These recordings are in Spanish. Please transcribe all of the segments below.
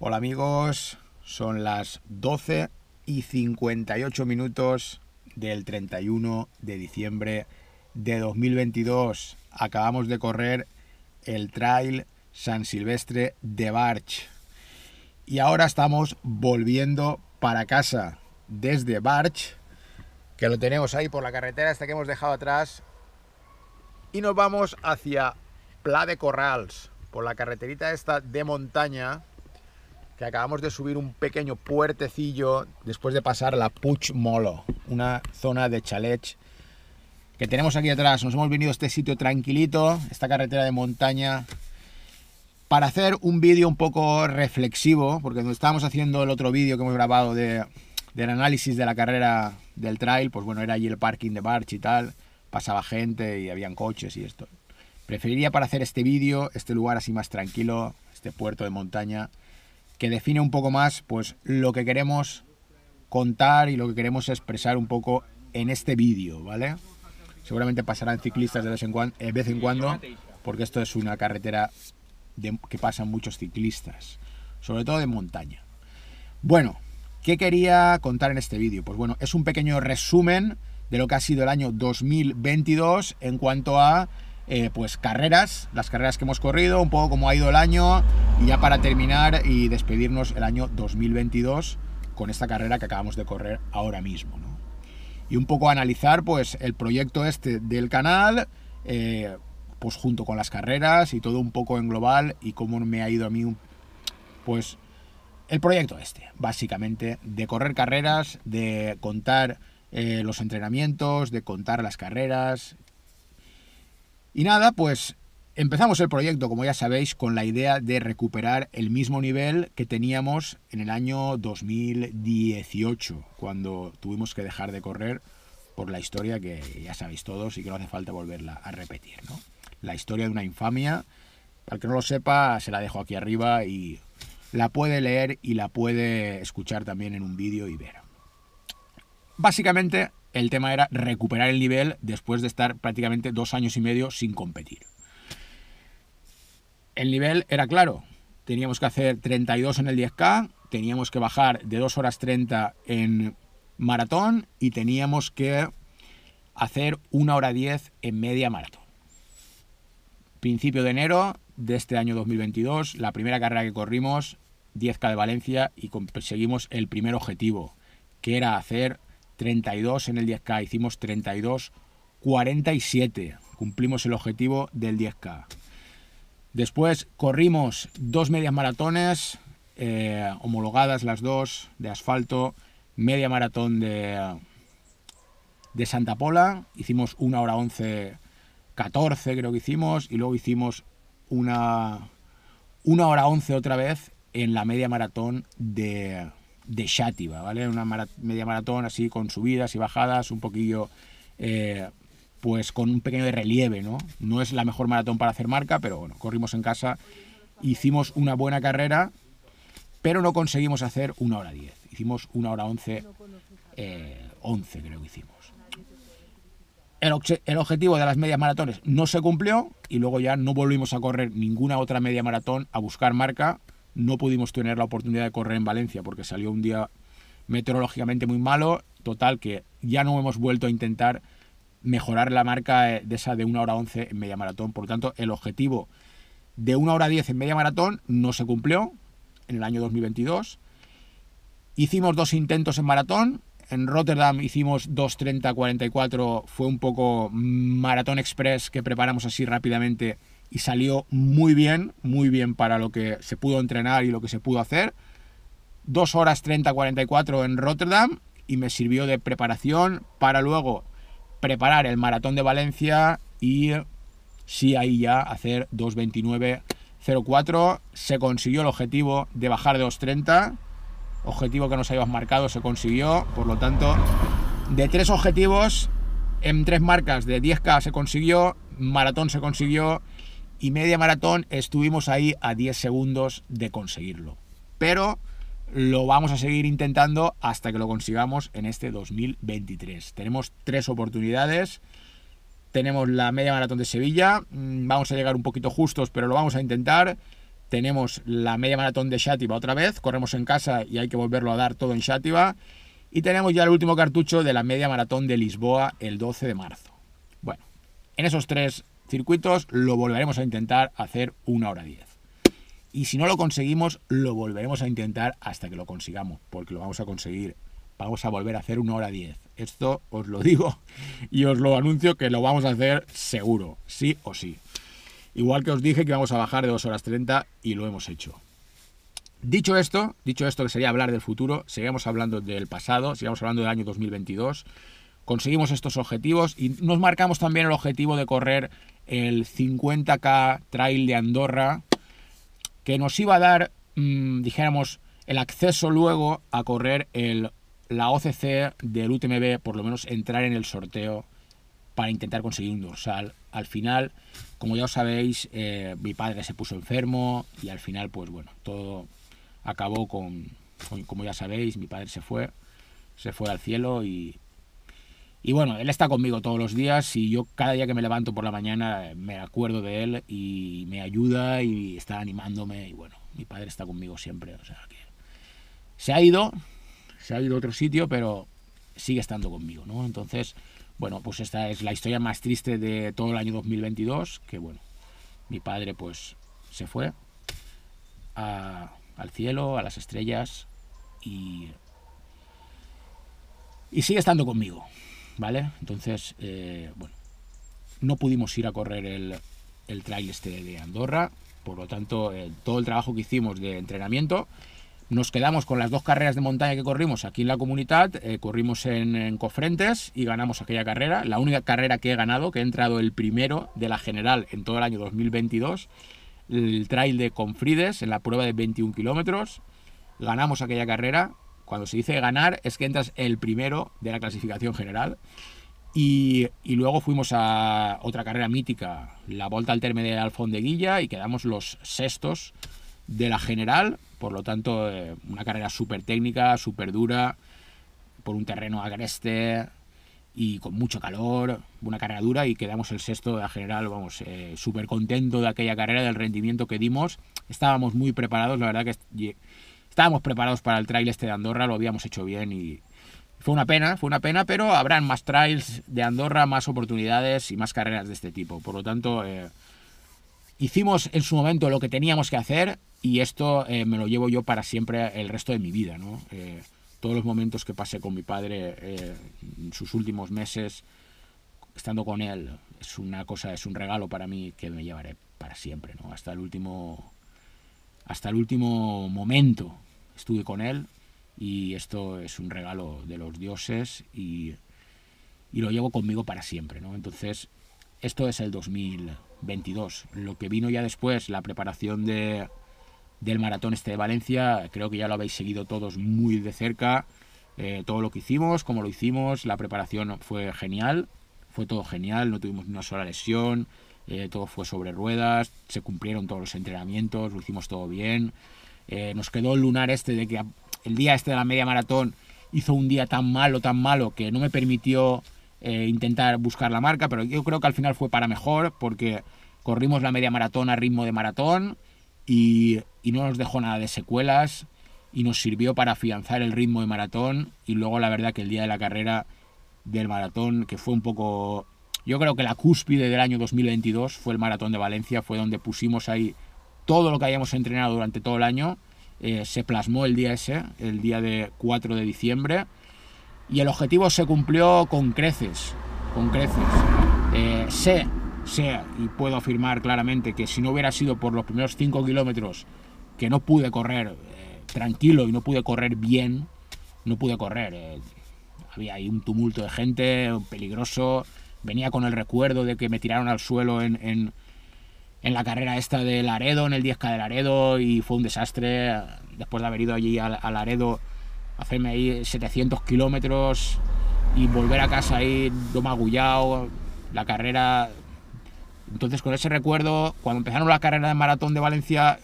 Hola amigos, son las 12 y 58 minutos del 31 de diciembre de 2022. Acabamos de correr el Trail San Silvestre de Barch. Y ahora estamos volviendo para casa desde Barch, que lo tenemos ahí por la carretera hasta que hemos dejado atrás. Y nos vamos hacia Pla de Corrals, por la carreterita esta de montaña que acabamos de subir un pequeño puertecillo después de pasar la Puch Molo, una zona de chalets que tenemos aquí atrás. Nos hemos venido a este sitio tranquilito, esta carretera de montaña, para hacer un vídeo un poco reflexivo, porque nos estábamos haciendo el otro vídeo que hemos grabado de, del análisis de la carrera del trail, pues bueno, era allí el parking de march y tal, pasaba gente y habían coches y esto. Preferiría para hacer este vídeo, este lugar así más tranquilo, este puerto de montaña, que define un poco más pues lo que queremos contar y lo que queremos expresar un poco en este vídeo, ¿vale? Seguramente pasarán ciclistas de vez en eh, cuando, porque esto es una carretera de, que pasan muchos ciclistas, sobre todo de montaña. Bueno, ¿qué quería contar en este vídeo? Pues bueno, es un pequeño resumen de lo que ha sido el año 2022 en cuanto a eh, pues carreras, las carreras que hemos corrido, un poco cómo ha ido el año y ya para terminar y despedirnos el año 2022 con esta carrera que acabamos de correr ahora mismo. Y un poco analizar pues el proyecto este del canal, eh, pues junto con las carreras y todo un poco en global y cómo me ha ido a mí pues el proyecto este, básicamente, de correr carreras, de contar eh, los entrenamientos, de contar las carreras, y nada, pues empezamos el proyecto, como ya sabéis, con la idea de recuperar el mismo nivel que teníamos en el año 2018, cuando tuvimos que dejar de correr por la historia que ya sabéis todos y que no hace falta volverla a repetir. ¿no? La historia de una infamia, al que no lo sepa, se la dejo aquí arriba y la puede leer y la puede escuchar también en un vídeo y ver. Básicamente el tema era recuperar el nivel después de estar prácticamente dos años y medio sin competir. El nivel era claro. Teníamos que hacer 32 en el 10K, teníamos que bajar de 2 horas 30 en maratón y teníamos que hacer 1 hora 10 en media maratón. Principio de enero de este año 2022, la primera carrera que corrimos, 10K de Valencia, y conseguimos el primer objetivo, que era hacer 32 en el 10K, hicimos 32, 47, cumplimos el objetivo del 10K. Después corrimos dos medias maratones, eh, homologadas las dos, de asfalto, media maratón de, de Santa Pola, hicimos una hora 11, 14 creo que hicimos, y luego hicimos una, una hora 11 otra vez en la media maratón de, de Xátiva, ¿vale? Una media maratón así con subidas y bajadas, un poquillo, eh, pues con un pequeño de relieve, ¿no? No es la mejor maratón para hacer marca, pero bueno, corrimos en casa, hicimos una buena carrera, pero no conseguimos hacer una hora diez, Hicimos una hora once, eh, once creo que hicimos. el, objetivo de las medias maratones no se cumplió y luego ya no volvimos a correr ninguna otra media maratón a buscar marca no pudimos tener la oportunidad de correr en Valencia porque salió un día meteorológicamente muy malo. Total, que ya no hemos vuelto a intentar mejorar la marca eh, de esa de 1 hora 11 en media maratón. Por lo tanto, el objetivo de 1 hora 10 en media maratón no se cumplió en el año 2022. Hicimos dos intentos en maratón. En Rotterdam hicimos 2.30-44, fue un poco maratón express que preparamos así rápidamente y salió muy bien, muy bien para lo que se pudo entrenar y lo que se pudo hacer. 2 horas 30-44 en Rotterdam y me sirvió de preparación para luego preparar el maratón de Valencia y sí ahí ya hacer 2.29.04. Se consiguió el objetivo de bajar de 2.30, objetivo que nos habíamos marcado se consiguió, por lo tanto, de tres objetivos en tres marcas de 10K se consiguió, maratón se consiguió y media maratón estuvimos ahí a 10 segundos de conseguirlo. Pero lo vamos a seguir intentando hasta que lo consigamos en este 2023. Tenemos tres oportunidades. Tenemos la media maratón de Sevilla. Mm, vamos a llegar un poquito justos, pero lo vamos a intentar. Tenemos la media maratón de Shátiva otra vez. Corremos en casa y hay que volverlo a dar todo en Shatiba. Y tenemos ya el último cartucho de la media maratón de Lisboa el 12 de marzo. Bueno, en esos tres circuitos, lo volveremos a intentar hacer una hora diez Y si no lo conseguimos, lo volveremos a intentar hasta que lo consigamos, porque lo vamos a conseguir. Vamos a volver a hacer una hora diez, Esto os lo digo y os lo anuncio que lo vamos a hacer seguro, sí o sí. Igual que os dije que vamos a bajar de 2 horas 30 y lo hemos hecho. Dicho esto, dicho esto que sería hablar del futuro, seguimos hablando del pasado, seguimos hablando del año 2022. Conseguimos estos objetivos y nos marcamos también el objetivo de correr el 50K Trail de Andorra, que nos iba a dar, mm, dijéramos, el acceso luego a correr el, la OCC del UTMB, por lo menos entrar en el sorteo para intentar conseguir un dorsal. Al final, como ya os sabéis, eh, mi padre se puso enfermo y al final, pues bueno, todo acabó con, con, como ya sabéis, mi padre se fue, se fue al cielo y y bueno, él está conmigo todos los días y yo cada día que me levanto por la mañana eh, me acuerdo de él y me ayuda y está animándome y bueno, mi padre está conmigo siempre. O sea se ha ido, se ha ido a otro sitio, pero sigue estando conmigo, ¿no? Entonces, bueno, pues esta es la historia más triste de todo el año 2022, que bueno, mi padre pues se fue al cielo, a las estrellas y, y sigue estando conmigo. ¿vale? Entonces, eh, bueno, no pudimos ir a correr el, el trail este de Andorra, por lo tanto, eh, todo el trabajo que hicimos de entrenamiento, nos quedamos con las dos carreras de montaña que corrimos aquí en la comunidad, eh, corrimos en, en, Cofrentes y ganamos aquella carrera, la única carrera que he ganado, que he entrado el primero de la general en todo el año 2022, el trail de Confrides en la prueba de 21 kilómetros, ganamos aquella carrera, cuando se dice ganar es que entras el primero de la clasificación general. Y, luego fuimos a otra carrera mítica, la Volta al término de Alfondeguilla, y quedamos los sextos de la general. Por lo tanto, eh, una carrera súper técnica, súper dura, por un terreno agreste, y con mucho calor, una carrera dura y quedamos el sexto de la general, vamos, eh, súper contento de aquella carrera, del rendimiento que dimos. Estábamos muy preparados, la verdad que estábamos preparados para el trail este de Andorra, lo habíamos hecho bien y fue una pena, fue una pena, pero habrán más trails de Andorra, más oportunidades y más carreras de este tipo. Por lo tanto, eh, hicimos en su momento lo que teníamos que hacer y esto eh, me lo llevo yo para siempre el resto de mi vida, ¿no? Eh, todos los momentos que pasé con mi padre en sus últimos meses, estando con él, es una cosa, es un regalo para mí que me llevaré para siempre, ¿no? Hasta el último hasta el último momento estuve con él y esto es un regalo de los dioses y, y lo llevo conmigo para siempre. ¿no? Entonces, esto es el 2022. Lo que vino ya después, la preparación de, del maratón este de Valencia, creo que ya lo habéis seguido todos muy de cerca. Eh, todo lo que hicimos, cómo lo hicimos, la preparación fue genial, fue todo genial, no tuvimos ni una sola lesión, eh, todo fue sobre ruedas, se cumplieron todos los entrenamientos, lo hicimos todo bien. Eh, nos quedó el lunar este de que el día este de la media maratón hizo un día tan malo, tan malo, que no me permitió eh, intentar buscar la marca, pero yo creo que al final fue para mejor porque corrimos la media maratón a ritmo de maratón y no nos dejó nada de secuelas y nos sirvió para afianzar el ritmo de maratón y luego la verdad que el día de la carrera del maratón, que fue un poco... Yo creo que la cúspide del año 2022 fue el maratón de Valencia, fue donde pusimos ahí todo lo que habíamos entrenado durante todo el año eh, se plasmó el día ese, el día de 4 de diciembre, y el objetivo se cumplió con creces, con creces. Eh, sé, sé, y puedo afirmar claramente que si no hubiera sido por los primeros 5 kilómetros que no pude correr eh, tranquilo y no pude correr bien, no pude correr. había ahí un tumulto de gente, peligroso. Venía con el recuerdo de que me tiraron al suelo en en la carrera esta de Laredo, en el 10K de Laredo, y fue un desastre. Después de haber ido allí a, Laredo, hacerme ahí 700 kilómetros y volver a casa ahí domagullado, la carrera. Entonces, con ese recuerdo, cuando empezaron la carrera de maratón de Valencia,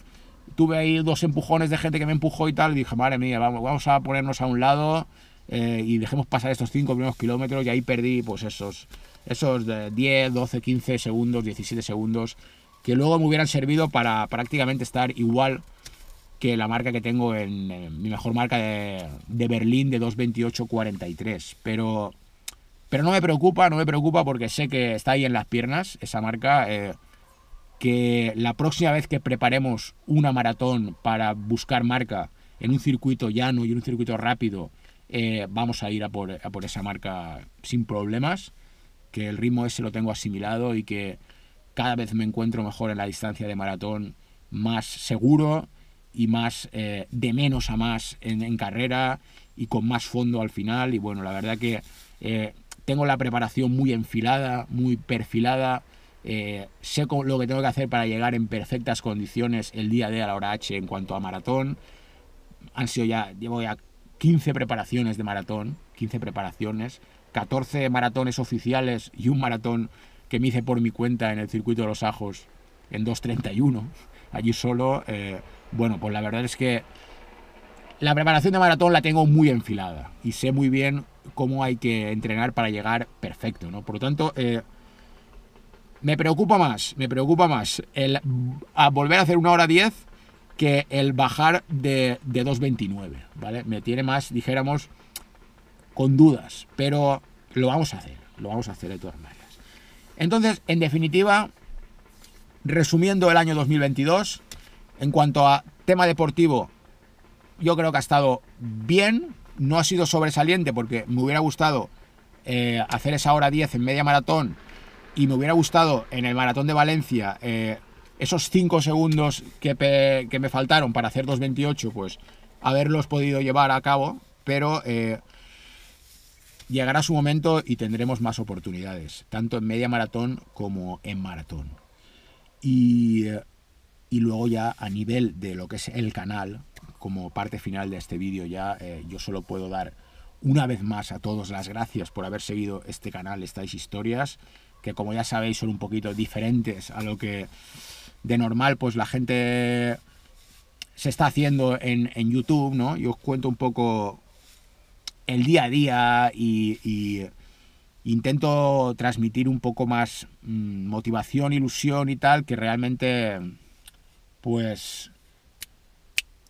tuve ahí dos empujones de gente que me empujó y tal, y dije, madre mía, vamos, vamos a ponernos a un lado eh, y dejemos pasar estos 5 primeros kilómetros, y ahí perdí, pues esos. Esos de 10, 12, 15 segundos, 17 segundos que luego me hubieran servido para prácticamente estar igual que la marca que tengo en, mi mejor marca de, Berlín de 228-43. Pero, pero no me preocupa, no me preocupa porque sé que está ahí en las piernas esa marca. Eh, que la próxima vez que preparemos una maratón para buscar marca en un circuito llano y en un circuito rápido, eh, vamos a ir a por, a por esa marca sin problemas, que el ritmo ese lo tengo asimilado y que cada vez me encuentro mejor en la distancia de maratón, más seguro y más eh, de menos a más en, carrera y con más fondo al final. Y bueno, la verdad que eh, tengo la preparación muy enfilada, muy perfilada. Eh, sé lo que tengo que hacer para llegar en perfectas condiciones el día de a la hora H en cuanto a maratón. Han sido ya, llevo ya 15 preparaciones de maratón, 15 preparaciones, 14 maratones oficiales y un maratón que me hice por mi cuenta en el circuito de los ajos en 2.31, allí solo, eh, bueno, pues la verdad es que la preparación de maratón la tengo muy enfilada y sé muy bien cómo hay que entrenar para llegar perfecto, ¿no? Por lo tanto, eh, me preocupa más, me preocupa más el volver a hacer una hora 10 que el bajar de, de 2.29, ¿vale? Me tiene más, dijéramos, con dudas, pero lo vamos a hacer, lo vamos a hacer de todas maneras. Entonces, en definitiva, resumiendo el año 2022, en cuanto a tema deportivo, yo creo que ha estado bien, no ha sido sobresaliente porque me hubiera gustado eh, hacer esa hora 10 en media maratón y me hubiera gustado en el maratón de Valencia eh, esos 5 segundos que, me faltaron para hacer 2.28, pues haberlos podido llevar a cabo, pero... Eh, Llegará su momento y tendremos más oportunidades, tanto en media maratón como en maratón. Y, luego ya a nivel de lo que es el canal, como parte final de este vídeo ya, eh, yo solo puedo dar una vez más a todos las gracias por haber seguido este canal, estas historias, que como ya sabéis son un poquito diferentes a lo que de normal pues la gente se está haciendo en, en YouTube, ¿no? Yo os cuento un poco el día a día y, intento transmitir un poco más mm, motivación, ilusión y tal, que realmente, pues,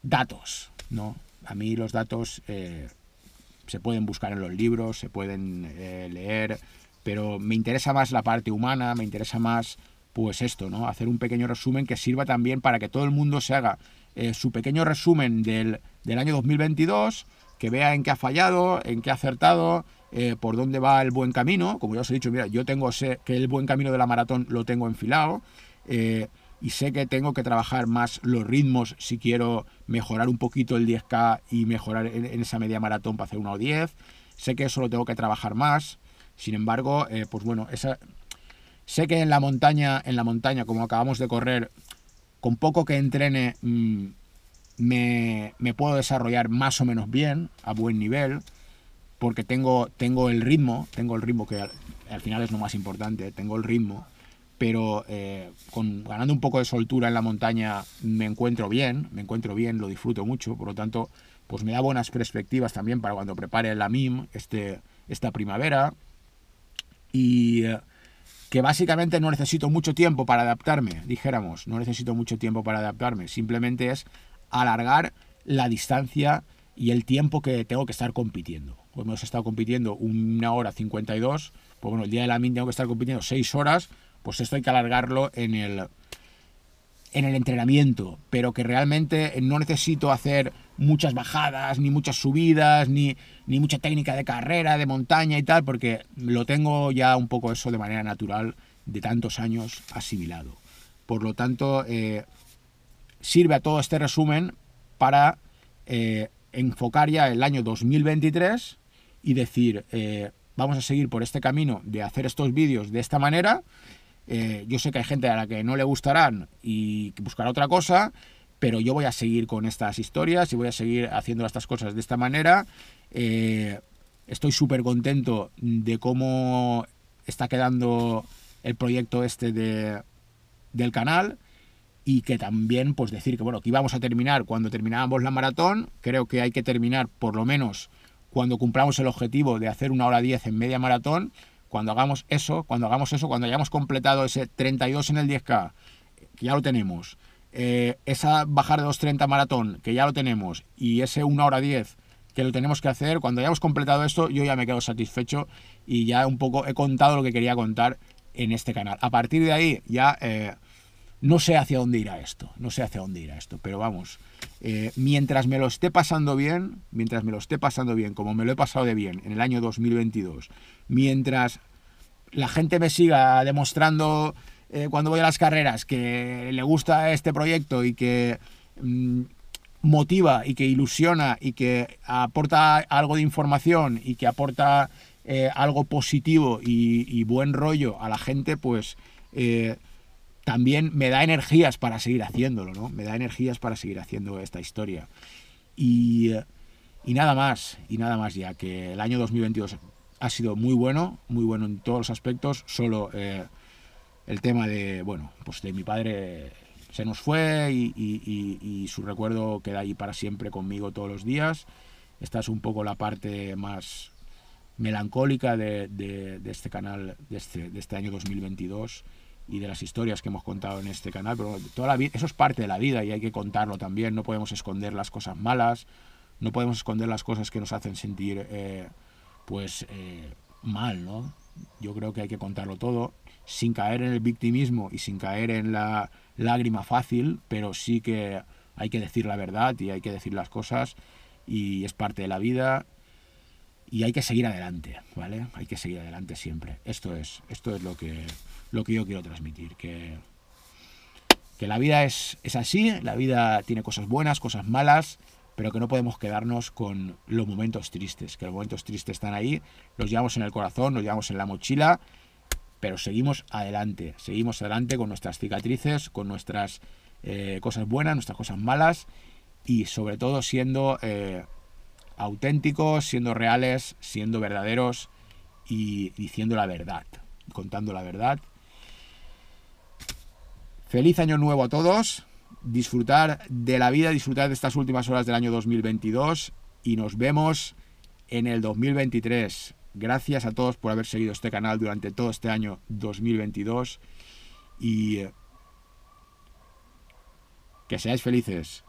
datos, ¿no? A mí los datos eh, se pueden buscar en los libros, se pueden eh, leer, pero me interesa más la parte humana, me interesa más, pues, esto, ¿no? Hacer un pequeño resumen que sirva también para que todo el mundo se haga eh, su pequeño resumen del, del año 2022 que vea en qué ha fallado, en qué ha acertado, eh, por dónde va el buen camino. Como ya os he dicho, mira, yo tengo sé que el buen camino de la maratón lo tengo enfilado eh, y sé que tengo que trabajar más los ritmos si quiero mejorar un poquito el 10K y mejorar en, esa media maratón para hacer 1 o 10. Sé que eso lo tengo que trabajar más. Sin embargo, eh, pues bueno, sé que en la montaña, en la montaña, como acabamos de correr, con poco que entrene, mm, me, puedo desarrollar más o menos bien, a buen nivel, porque tengo, tengo el ritmo, tengo el ritmo que al, final es lo más importante, tengo el ritmo, pero eh, con, ganando un poco de soltura en la montaña me encuentro bien, me encuentro bien, lo disfruto mucho, por lo tanto, pues me da buenas perspectivas también para cuando prepare la MIM este, esta primavera y eh, que básicamente no necesito mucho tiempo para adaptarme, dijéramos, no necesito mucho tiempo para adaptarme, simplemente es alargar la distancia y el tiempo que tengo que estar compitiendo. Pues hemos estado compitiendo una hora 52, pues bueno, el día de la min tengo que estar compitiendo seis horas, pues esto hay que alargarlo en el, en el entrenamiento, pero que realmente no necesito hacer muchas bajadas, ni muchas subidas, ni, ni mucha técnica de carrera, de montaña y tal, porque lo tengo ya un poco eso de manera natural de tantos años asimilado. Por lo tanto, eh, sirve a todo este resumen para eh, enfocar ya el año 2023 y decir, eh, vamos a seguir por este camino de hacer estos vídeos de esta manera. Eh, yo sé que hay gente a la que no le gustarán y que buscará otra cosa, pero yo voy a seguir con estas historias y voy a seguir haciendo estas cosas de esta manera. estoy súper contento de cómo está quedando el proyecto este del canal y que también pues decir que bueno, que íbamos a terminar cuando terminábamos la maratón, creo que hay que terminar por lo menos cuando cumplamos el objetivo de hacer una hora 10 en media maratón, cuando hagamos eso, cuando hagamos eso, cuando hayamos completado ese 32 en el 10K, que ya lo tenemos, eh, esa bajar de 2.30 maratón, que ya lo tenemos, y ese una hora 10 que lo tenemos que hacer, cuando hayamos completado esto, yo ya me quedo satisfecho y ya un poco he contado lo que quería contar en este canal. A partir de ahí ya... Eh, no sé hacia dónde irá esto, no sé hacia dónde irá esto, pero vamos, eh, mientras me lo esté pasando bien, mientras me lo esté pasando bien, como me lo he pasado de bien en el año 2022, mientras la gente me siga demostrando eh, cuando voy a las carreras que le gusta este proyecto y que mm, motiva y que ilusiona y que aporta algo de información y que aporta eh, algo positivo y, buen rollo a la gente, pues también me da energías para seguir haciéndolo, ¿no? Me da energías para seguir haciendo esta historia. Y, nada más, y nada más ya, que el año 2022 ha sido muy bueno, muy bueno en todos los aspectos, solo eh, el tema de, bueno, pues de mi padre se nos fue y, su recuerdo queda ahí para siempre conmigo todos los días. Esta es un poco la parte más melancólica de, este canal, de este, de este año 2022 y de las historias que hemos contado en este canal, pero toda vida, eso es parte de la vida y hay que contarlo también, no podemos esconder las cosas malas, no podemos esconder las cosas que nos hacen sentir eh, pues eh, mal, ¿no? Yo creo que hay que contarlo todo sin caer en el victimismo y sin caer en la lágrima fácil, pero sí que hay que decir la verdad y hay que decir las cosas y es parte de la vida y hay que seguir adelante, ¿vale? Hay que seguir adelante siempre. Esto es, esto es lo que, lo que yo quiero transmitir, que, que la vida es, es así, la vida tiene cosas buenas, cosas malas, pero que no podemos quedarnos con los momentos tristes, que los momentos tristes están ahí, los llevamos en el corazón, los llevamos en la mochila, pero seguimos adelante, seguimos adelante con nuestras cicatrices, con nuestras eh, cosas buenas, nuestras cosas malas y sobre todo siendo eh, auténticos, siendo reales, siendo verdaderos y diciendo la verdad, contando la verdad. Feliz año nuevo a todos, disfrutar de la vida, disfrutar de estas últimas horas del año 2022 y nos vemos en el 2023. Gracias a todos por haber seguido este canal durante todo este año 2022 y eh, que seáis felices.